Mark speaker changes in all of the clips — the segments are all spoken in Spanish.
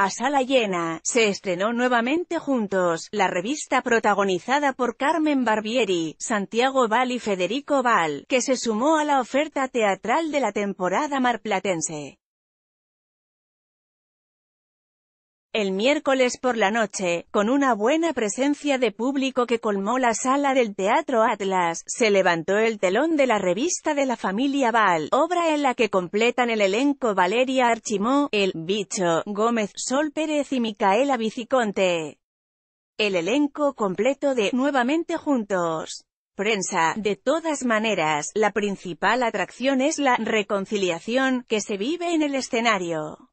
Speaker 1: A sala llena, se estrenó nuevamente juntos, la revista protagonizada por Carmen Barbieri, Santiago Val y Federico Val, que se sumó a la oferta teatral de la temporada marplatense. el miércoles por la noche, con una buena presencia de público que colmó la sala del Teatro Atlas, se levantó el telón de la revista de la familia Val, obra en la que completan el elenco Valeria Archimó, El Bicho, Gómez, Sol Pérez y Micaela Viciconte. El elenco completo de Nuevamente Juntos prensa. De todas maneras, la principal atracción es la «reconciliación» que se vive en el escenario.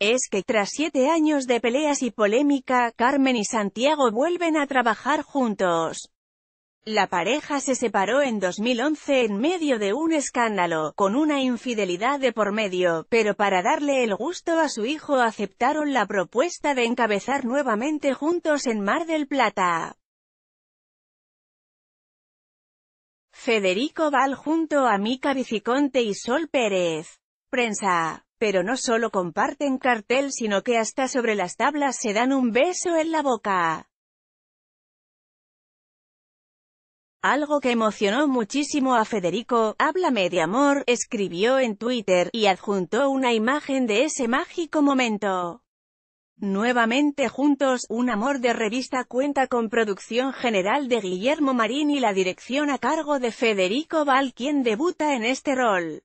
Speaker 1: es que tras siete años de peleas y polémica, Carmen y Santiago vuelven a trabajar juntos. La pareja se separó en 2011 en medio de un escándalo, con una infidelidad de por medio, pero para darle el gusto a su hijo aceptaron la propuesta de encabezar nuevamente juntos en Mar del Plata. Federico Val junto a Mica Viciconte y Sol Pérez. Prensa. Pero no solo comparten cartel sino que hasta sobre las tablas se dan un beso en la boca. Algo que emocionó muchísimo a Federico, Háblame de amor, escribió en Twitter, y adjuntó una imagen de ese mágico momento. Nuevamente juntos, Un amor de revista cuenta con producción general de Guillermo Marín y la dirección a cargo de Federico Val quien debuta en este rol.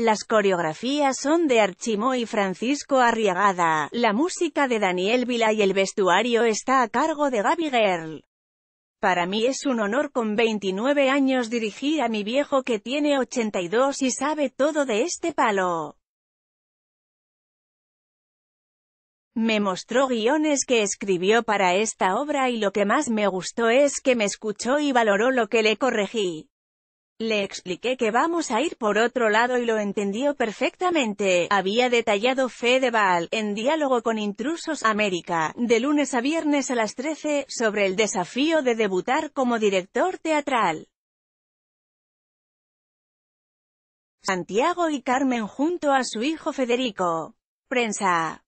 Speaker 1: Las coreografías son de Archimo y Francisco Arriagada, la música de Daniel Vila y el vestuario está a cargo de Gaby Girl. Para mí es un honor con 29 años dirigir a mi viejo que tiene 82 y sabe todo de este palo. Me mostró guiones que escribió para esta obra y lo que más me gustó es que me escuchó y valoró lo que le corregí. Le expliqué que vamos a ir por otro lado y lo entendió perfectamente, había detallado Fedeval, en diálogo con Intrusos América, de lunes a viernes a las 13, sobre el desafío de debutar como director teatral. Santiago y Carmen junto a su hijo Federico. Prensa.